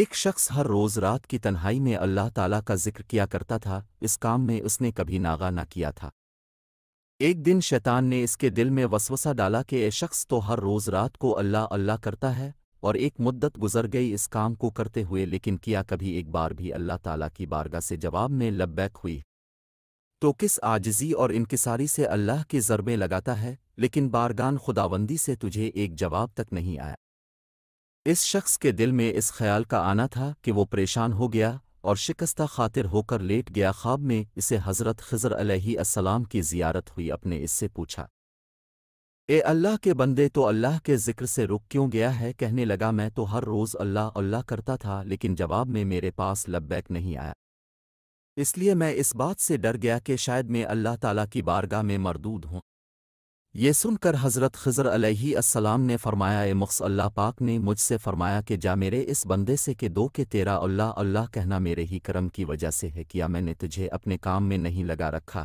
एक शख्स हर रोज़ रात की तन्हाई में अल्लाह ताला का जिक्र किया करता था इस काम में उसने कभी नागा ना किया था एक दिन शैतान ने इसके दिल में वसवसा डाला कि ए शख्स तो हर रोज़ रात को अल्लाह अल्लाह करता है और एक मुद्दत गुजर गई इस काम को करते हुए लेकिन किया कभी एक बार भी अल्लाह ताला की बारगाह से जवाब में लब्बैक हुई तो किस आजजी और इनकिसारी से अल्लाह के ज़रबे लगाता है लेकिन बारगान खुदाबंदी से तुझे एक जवाब तक नहीं आया इस शख्स के दिल में इस ख्याल का आना था कि वो परेशान हो गया और शिकस्ता खातिर होकर लेट गया ख्वाब में इसे हज़रत खज़र अलैहिस्सलाम की जियारत हुई अपने इससे पूछा ए अल्लाह के बंदे तो अल्लाह के ज़िक्र से रुक क्यों गया है कहने लगा मैं तो हर रोज़ अल्लाह अल्लाह करता था लेकिन जवाब में मेरे पास लब्बैक नहीं आया इसलिए मैं इस बात से डर गया कि शायद मैं अल्लाह ताला की बारगाह में मरदूद हूँ ये सुनकर हज़रत खज़र अलैहिस्सलाम ने फ़रमाया ए मुख्स अल्लाह पाक ने मुझसे फ़रमाया कि जा मेरे इस बंदे से के दो के तेरा अल्लाह अल्लाह कहना मेरे ही करम की वजह से है किया मैंने तुझे अपने काम में नहीं लगा रखा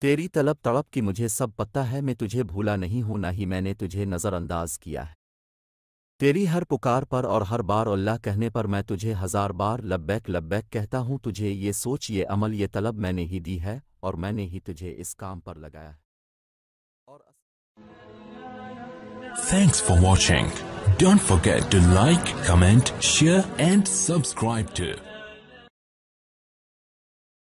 तेरी तलब तड़प की मुझे सब पता है मैं तुझे भूला नहीं हूं ना ही मैंने तुझे नज़रअंदाज किया है तेरी हर पुकार पर और हर बार अल्लाह कहने पर मैं तुझे हज़ार बार लब्बैक लब्बैक कहता हूँ तुझे ये सोच ये अमल ये तलब मैंने ही दी है और मैंने ही तुझे इस काम पर लगाया है Thanks for watching. Don't forget to like, comment, share and subscribe to